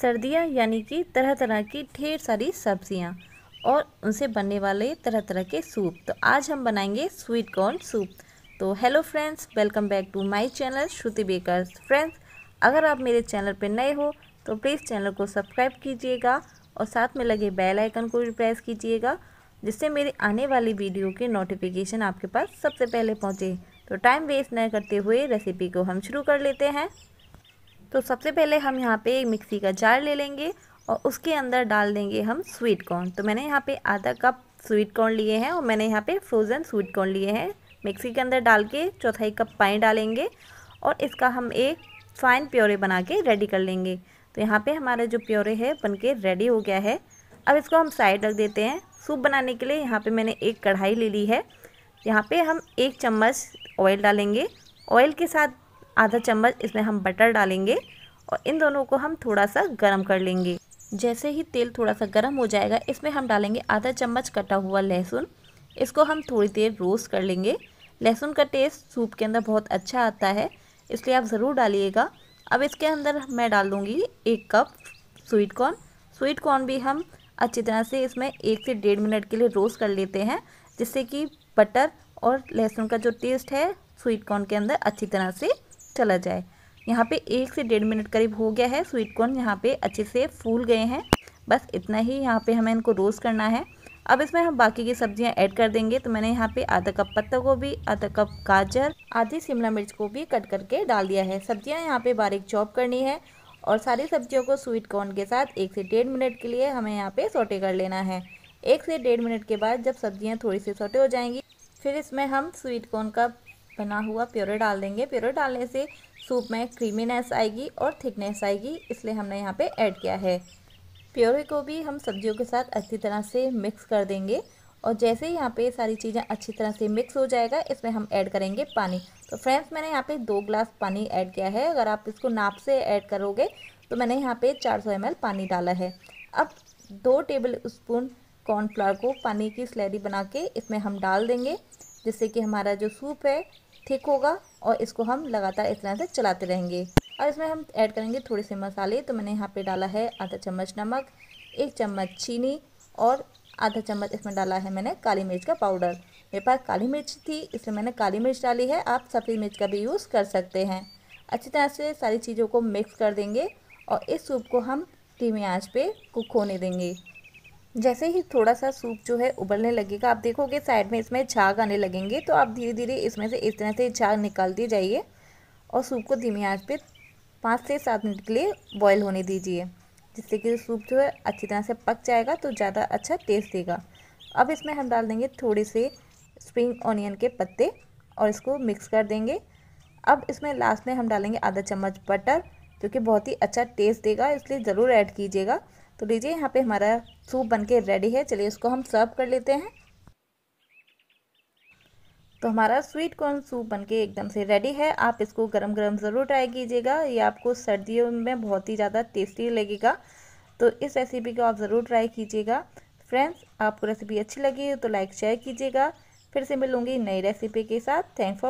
सर्दियाँ यानी कि तरह तरह की ढेर सारी सब्जियाँ और उनसे बनने वाले तरह तरह के सूप तो आज हम बनाएंगे स्वीट कॉर्न सूप तो hello friends welcome back to my channel Shruti bakers friends अगर आप मेरे चैनल पर नए हो तो प्लीज़ चैनल को सब्सक्राइब कीजिएगा और साथ में लगे बेल आइकन को भी प्रेस कीजिएगा जिससे मेरी आने वाली वीडियो के नोटिफिकेशन आपके पास सबसे पहले पहुँचे तो टाइम वेस्ट न करते हुए रेसिपी को हम शुरू कर लेते हैं तो सबसे पहले हम यहाँ पे एक मिक्सी का जार ले लेंगे और उसके अंदर डाल देंगे हम स्वीट कॉर्न तो मैंने यहाँ पे आधा कप स्वीट कॉर्न लिए हैं और मैंने यहाँ पे फ्रोज़न स्वीट कॉर्न लिए हैं मिक्सी के अंदर डाल के चौथाई कप पानी डालेंगे और इसका हम एक फाइन प्योरे बना के रेडी कर लेंगे तो यहाँ पे हमारा जो प्योरे है बन के रेडी हो गया है अब इसको हम साइड रख देते हैं सूप बनाने के लिए यहाँ पर मैंने एक कढ़ाई ले ली है यहाँ पर हम एक चम्मच ऑयल डालेंगे ऑयल के साथ आधा चम्मच इसमें हम बटर डालेंगे और इन दोनों को हम थोड़ा सा गर्म कर लेंगे जैसे ही तेल थोड़ा सा गर्म हो जाएगा इसमें हम डालेंगे आधा चम्मच कटा हुआ लहसुन इसको हम थोड़ी देर रोस्ट कर लेंगे लहसुन का टेस्ट सूप के अंदर बहुत अच्छा आता है इसलिए आप ज़रूर डालिएगा अब इसके अंदर मैं डाल दूँगी एक cup sweet corn sweet corn भी हम अच्छी तरह से इसमें एक से डेढ़ मिनट के लिए रोस्ट कर लेते हैं जिससे कि बटर और लहसुन का जो टेस्ट है स्वीट कॉर्न के अंदर अच्छी तरह से चला जाए यहाँ पे एक से डेढ़ मिनट करीब हो गया है स्वीट कॉर्न यहाँ पे अच्छे से फूल गए हैं बस इतना ही यहाँ पे हमें इनको रोस्ट करना है अब इसमें हम बाकी की सब्जियाँ ऐड कर देंगे तो मैंने यहाँ पे आधा कप पत्ता गोभी आधा कप गाजर आधी शिमला मिर्च को भी कट करके डाल दिया है सब्जियाँ यहाँ पर बारीक चॉप करनी है और सारी सब्जियों को स्वीट कॉर्न के साथ एक से डेढ़ मिनट के लिए हमें यहाँ पर सोटे कर लेना है एक से डेढ़ मिनट के बाद जब सब्जियाँ थोड़ी सी सोटे हो जाएंगी फिर इसमें हम स्वीट कॉर्न का बना हुआ प्योरे डाल देंगे प्योरे डालने से सूप में क्रीमीनेस आएगी और थिकनेस आएगी इसलिए हमने यहाँ पे ऐड किया है प्योरे को भी हम सब्जियों के साथ अच्छी तरह से मिक्स कर देंगे और जैसे ही यहाँ पे सारी चीज़ें अच्छी तरह से मिक्स हो जाएगा इसमें हम ऐड करेंगे पानी तो फ्रेंड्स मैंने यहाँ पे दो ग्लास पानी ऐड किया है अगर आप इसको नाप से ऐड करोगे तो मैंने यहाँ पे 400 सौ पानी डाला है अब दो टेबल स्पून कॉर्नफ्लावर को पानी की स्लैरी बना के इसमें हम डाल देंगे जिससे कि हमारा जो सूप है थिक होगा और इसको हम लगातार इस तरह से चलाते रहेंगे और इसमें हम ऐड करेंगे थोड़े से मसाले तो मैंने यहाँ पे डाला है आधा चम्मच नमक एक चम्मच चीनी और आधा चम्मच इसमें डाला है मैंने काली मिर्च का पाउडर मेरे पास काली मिर्च थी इसलिए मैंने काली मिर्च डाली है आप सफ़ेद मिर्च का भी यूज़ कर सकते हैं अच्छी तरह से सारी चीज़ों को मिक्स कर देंगे और इस सूप को हम धीमी आँच पर कुक होने देंगे जैसे ही थोड़ा सा सूप जो है उबलने लगेगा आप देखोगे साइड में इसमें झाग आने लगेंगे तो आप धीरे धीरे इसमें से इस तरह से झाग निकालते जाइए और सूप को धीमी आंच पे पाँच से सात मिनट के लिए बॉयल होने दीजिए जिससे कि सूप जो है अच्छी तरह से पक जाएगा तो ज़्यादा अच्छा टेस्ट देगा अब इसमें हम डाल देंगे थोड़े से स्प्रिंग ऑनियन के पत्ते और इसको मिक्स कर देंगे अब इसमें लास्ट में हम डालेंगे आधा चम्मच बटर जो कि बहुत ही अच्छा टेस्ट देगा इसलिए ज़रूर ऐड कीजिएगा तो लीजिए यहाँ पे हमारा सूप बनके रेडी है चलिए इसको हम सर्व कर लेते हैं तो हमारा स्वीट कॉर्न सूप बनके एकदम से रेडी है आप इसको गरम गरम ज़रूर ट्राई कीजिएगा ये आपको सर्दियों में बहुत ही ज़्यादा टेस्टी लगेगा तो इस रेसिपी को आप ज़रूर ट्राई कीजिएगा फ्रेंड्स आपको रेसिपी अच्छी लगी तो लाइक शेयर कीजिएगा फिर से मिलूँगी नई रेसिपी के साथ थैंक फॉर